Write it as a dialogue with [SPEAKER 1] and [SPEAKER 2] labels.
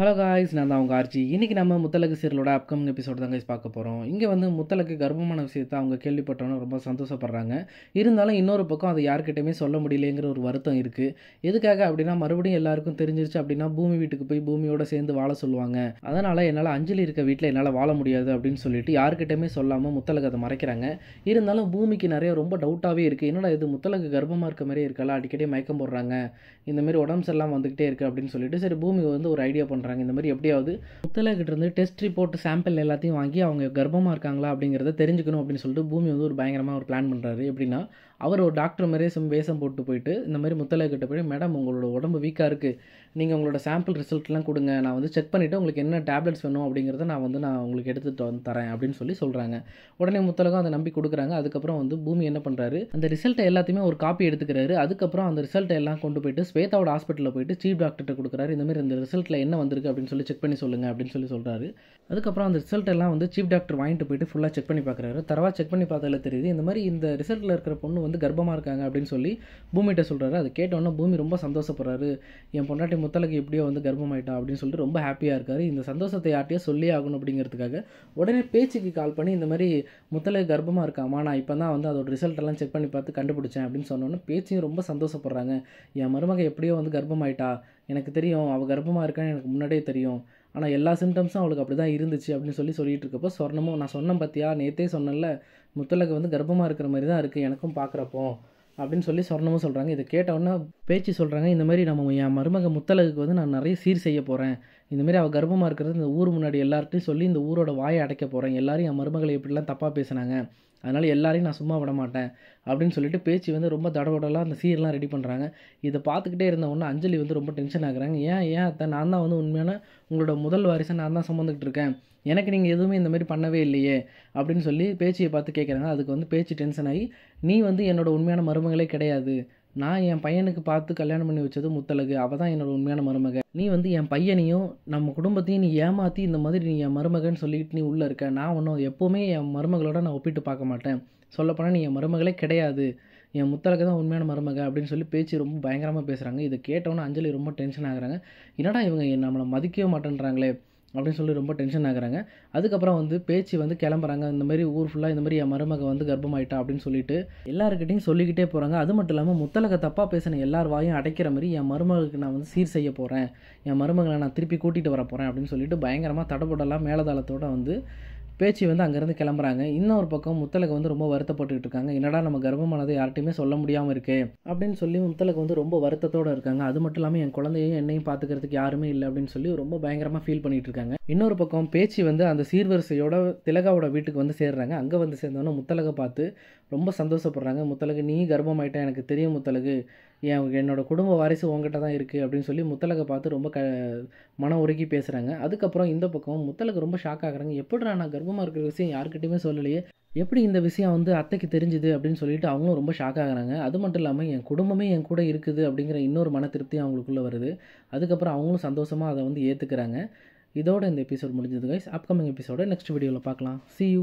[SPEAKER 1] hello guys நான் தான் அவங்க ஆர்ஜி இன்றைக்கி நம்ம முத்தலகு சீரலோட அப்கமிங் எபிசோட் தான் கைஸ் பார்க்க போகிறோம் இங்கே வந்து முத்தலகு கர்ப்பமான விஷயத்தை அவங்க கேள்விப்பட்டோன்னு ரொம்ப சந்தோஷப்படுறாங்க இருந்தாலும் இன்னொரு பக்கம் அதை யார்கிட்டையுமே சொல்ல முடியலேங்கிற ஒரு வருத்தம் இருக்குது எதுக்காக அப்படின்னா மறுபடியும் எல்லாருக்கும் தெரிஞ்சிருச்சு அப்படின்னா பூமி வீட்டுக்கு போய் பூமியோட சேர்ந்து வாழ சொல்லுவாங்க அதனால் என்னால் அஞ்சலி இருக்க வீட்டில் என்னால் வாழ முடியாது அப்படின்னு சொல்லிட்டு யார்கிட்டையுமே சொல்லாமல் முத்தலகு அதை மறைக்கிறாங்க இருந்தாலும் பூமிக்கு நிறைய ரொம்ப டவுட்டாகவே இருக்குது என்னடா இது முத்தலகு கர்ப்பமாக இருக்க மாதிரியே இருக்கலாம் அடிக்கடி மயக்கம் போடுறாங்க இந்தமாரி உடம்பு சரியெல்லாம் வந்துக்கிட்டே இருக்குது அப்படின்னு சொல்லிட்டு சரி பூமி வந்து ஒரு ஐடியா பண்ணுறாங்க பண்ணுறாங்க இந்த மாதிரி எப்படியாவது முத்தலகிட்ட இருந்து டெஸ்ட் ரிப்போர்ட் சாம்பிள் எல்லாத்தையும் வாங்கி அவங்க கர்ப்பமாக இருக்காங்களா அப்படிங்கிறத தெரிஞ்சுக்கணும் அப்படின்னு சொல்லிட்டு பூமி வந்து ஒரு பயங்கரமாக ஒரு பிளான் பண்ணுறாரு எப்படின்னா அவர் ஒரு டாக்டர் மாதிரியே சும் வேஷம் போட்டு போயிட்டு இந்த மாதிரி முத்தலகிட்ட போய் மேடம் உங்களோட உடம்பு வீக்காக இருக்குது நீங்கள் உங்களோட சாம்பிள் ரிசல்ட்லாம் கொடுங்க நான் வந்து செக் பண்ணிவிட்டு உங்களுக்கு என்ன டேப்லெட்ஸ் வேணும் அப்படிங்கிறத நான் வந்து நான் உங்களுக்கு எடுத்துகிட்டு வந்து தரேன் அப்படின்னு சொல்லி சொல்கிறாங்க உடனே முத்தலகம் அதை நம்பி கொடுக்குறாங்க அதுக்கப்புறம் வந்து பூமி என்ன பண்ணுறாரு அந்த ரிசல்ட்டை எல்லாத்தையுமே ஒரு காப்பி எடுத்துக்கிறாரு அதுக்கப்புறம் அந்த ரிசல்ட்டை எல்லாம் கொண்டு போயிட்டு ஸ்வேதாவோட ஹாஸ்பிட்டலில் போயிட்டு சீஃப் டாக்டர்கிட்ட கொடுக்குறாரு இந்த மாதிரி அந்த ரிசல்ட்டில் என்ன வந்து வந்திருக்கு அப்படின்னு சொல்லி செக் பண்ணி சொல்லுங்கள் அப்படின்னு சொல்லி சொல்கிறாரு அதுக்கப்புறம் அந்த ரிசல்ட் எல்லாம் வந்து சீஃப் டாக்டர் வாங்கிட்டு போயிட்டு ஃபுல்லாக செக் பண்ணி பார்க்குறாரு தரவா செக் பண்ணி பார்த்ததில் தெரியுது இந்த மாதிரி இந்த ரிசல்ட்டில் இருக்கிற பொண்ணு வந்து கர்ப்பமாக இருக்காங்க அப்படின்னு சொல்லி பூமிகிட்ட சொல்கிறாரு அது கேட்டோன்னே பூமி ரொம்ப சந்தோஷப்படுறாரு என் பொண்டாட்டி முத்தலைக்கு எப்படியோ வந்து கர்ப்பமாயிட்டா அப்படின்னு சொல்லிட்டு ரொம்ப ஹாப்பியாக இருக்காரு இந்த சந்தோஷத்தை யார்ட்டையோ சொல்லி ஆகணும் அப்படிங்கிறதுக்காக உடனே பேச்சுக்கு கால் பண்ணி இந்த மாதிரி முத்தலை கர்ப்பமாக இருக்காமா நான் இப்போ தான் வந்து அதோட ரிசல்ட் எல்லாம் செக் பண்ணி பார்த்து கண்டுபிடிச்சேன் அப்படின்னு சொன்னோன்னே பேச்சையும் ரொம்ப சந்தோஷப்படுறாங்க என் மருமக எப்படியோ வந்து கர்ப்பமாயிட்டா எனக்கு தெரியும் அவள் கர்ப்பமாக இருக்கான்னு எனக்கு முன்னாடியே தெரியும் ஆனால் எல்லா சிம்டம்ஸும் அவளுக்கு அப்படி தான் இருந்துச்சு அப்படின்னு சொல்லி சொல்லிகிட்டு இருக்கப்போ சொர்ணமும் நான் சொன்னேன் பார்த்தியா நேற்றே சொன்னேன்ல முத்தலக்கு வந்து கர்ப்பமாக இருக்கிற மாதிரி தான் இருக்குது எனக்கும் பார்க்குறப்போ அப்படின்னு சொல்லி சொர்ணமும் சொல்கிறாங்க இதை கேட்டவுடனே பேச்சு சொல்கிறாங்க இந்த மாதிரி நம்ம என் மருமக முத்தலகுக்கு வந்து நான் நிறைய சீர் செய்ய போகிறேன் இந்தமாரி அவள் கர்ப்பமாக இருக்கிறது இந்த ஊர் முன்னாடி எல்லார்ட்டையும் சொல்லி இந்த ஊரோட வாயை அடைக்க போகிறேன் எல்லோரும் என் மருமகளை எப்படிலாம் தப்பாக பேசுனாங்க அதனால் எல்லாரையும் நான் சும்மா விட மாட்டேன் அப்படின்னு சொல்லிட்டு பேச்சு வந்து ரொம்ப தடவடலாம் அந்த சீரெலாம் ரெடி பண்ணுறாங்க இதை பார்த்துக்கிட்டே இருந்த ஒன்று அஞ்சலி வந்து ரொம்ப டென்ஷன் ஆகுறாங்க ஏன் ஏன் அத்தை நான் தான் வந்து உண்மையான உங்களோட முதல் வாரிசை நான் தான் சுமந்துக்கிட்டு இருக்கேன் எனக்கு நீங்கள் எதுவுமே இந்தமாதிரி பண்ணவே இல்லையே அப்படின்னு சொல்லி பேச்சியை பார்த்து கேட்குறாங்க அதுக்கு வந்து பேச்சு டென்ஷன் ஆகி நீ வந்து என்னோடய உண்மையான மருமகளே கிடையாது நான் என் பையனுக்கு பார்த்து கல்யாணம் பண்ணி வச்சது முத்தலகு அவள் தான் என்னோட உண்மையான மருமக நீ வந்து என் பையனையும் நம்ம குடும்பத்தையும் நீ ஏமாற்றி இந்த மாதிரி நீ என் மருமகன்னு சொல்லிட்டு நீ உள்ளே இருக்க நான் ஒன்றும் எப்போவுமே என் மருமகளோட நான் ஒப்பிட்டு பார்க்க மாட்டேன் சொல்லப்போனால் நீ என் மருமகளே கிடையாது என் முத்தலக்கு தான் உண்மையான மருமக அப்படின்னு சொல்லி பேச்சு ரொம்ப பயங்கரமாக பேசுகிறாங்க இதை கேட்டோன்னே அஞ்சலி ரொம்ப டென்ஷன் ஆகுறாங்க என்னடா இவங்க நம்மளை மதிக்கவே மாட்டேன்றாங்களே அப்படின்னு சொல்லி ரொம்ப டென்ஷன் ஆகுறாங்க அதுக்கப்புறம் வந்து பேச்சு வந்து கிளம்புறாங்க இந்த மாதிரி ஊர் ஃபுல்லாக இந்த மாதிரி என் மருமக வந்து கர்ப்பமாயிட்டா அப்படின்னு சொல்லிட்டு எல்லாருக்கிட்டையும் சொல்லிக்கிட்டே போகிறாங்க அது மட்டும் இல்லாமல் முத்தலக தப்பாக பேசின எல்லார் வாயும் அடைக்கிற மாதிரி என் மருமகளுக்கு நான் வந்து சீர் செய்ய போகிறேன் என் மருமகளை நான் திருப்பி கூட்டிகிட்டு வர போகிறேன் அப்படின்னு சொல்லிட்டு பயங்கரமாக தடபடலாம் மேலதாளத்தோடு வந்து பேச்சு வந்து அங்கேருந்து கிளம்புறாங்க இன்னொரு பக்கம் முத்தலுக்கு வந்து ரொம்ப வருத்தப்பட்டுக்கிட்டு இருக்காங்க என்னடா நம்ம கர்ப்பமானது யார்ட்டையுமே சொல்ல முடியாமல் இருக்கே அப்படின்னு சொல்லி முத்தலுக்கு வந்து ரொம்ப வருத்தத்தோடு இருக்காங்க அது மட்டும் இல்லாமல் என் குழந்தையும் என்னையும் பார்த்துக்கிறதுக்கு யாருமே இல்லை அப்படின்னு சொல்லி ரொம்ப பயங்கரமாக ஃபீல் பண்ணிகிட்டு இருக்காங்க இன்னொரு பக்கம் பேச்சு வந்து அந்த சீர்வரிசையோட திலகாவோட வீட்டுக்கு வந்து சேர்றாங்க அங்கே வந்து சேர்ந்தோன்னே முத்தலகை பார்த்து ரொம்ப சந்தோஷப்படுறாங்க முத்தலகு நீ கர்ப்பமாயிட்டேன் எனக்கு தெரியும் முத்தலகு என் என்னோடய குடும்ப வாரிசு உங்ககிட்ட தான் இருக்குது அப்படின்னு சொல்லி முத்தலகை பார்த்து ரொம்ப க மன உருகி பேசுகிறாங்க அதுக்கப்புறம் இந்த பக்கம் முத்தலகு ரொம்ப ஷாக் ஆகுறாங்க எப்படிடா நான் கர்ப்பமாக இருக்கிற விஷயம் யாருக்கிட்டையுமே சொல்லலையே எப்படி இந்த விஷயம் வந்து அத்தைக்கு தெரிஞ்சுது அப்படின்னு சொல்லிட்டு அவங்களும் ரொம்ப ஷாக் ஆகுறாங்க அது மட்டும் இல்லாமல் என் குடும்பமே என் கூட இருக்குது அப்படிங்கிற இன்னொரு மன திருப்தி அவங்களுக்குள்ளே வருது அதுக்கப்புறம் அவங்களும் சந்தோஷமாக அதை வந்து ஏற்றுக்கிறாங்க இதோட இந்த எபிசோட் முடிஞ்சது கைஸ் அப்கமிங் எபிசோட நெக்ஸ்ட் வீடியோவில் பார்க்கலாம் சி யூ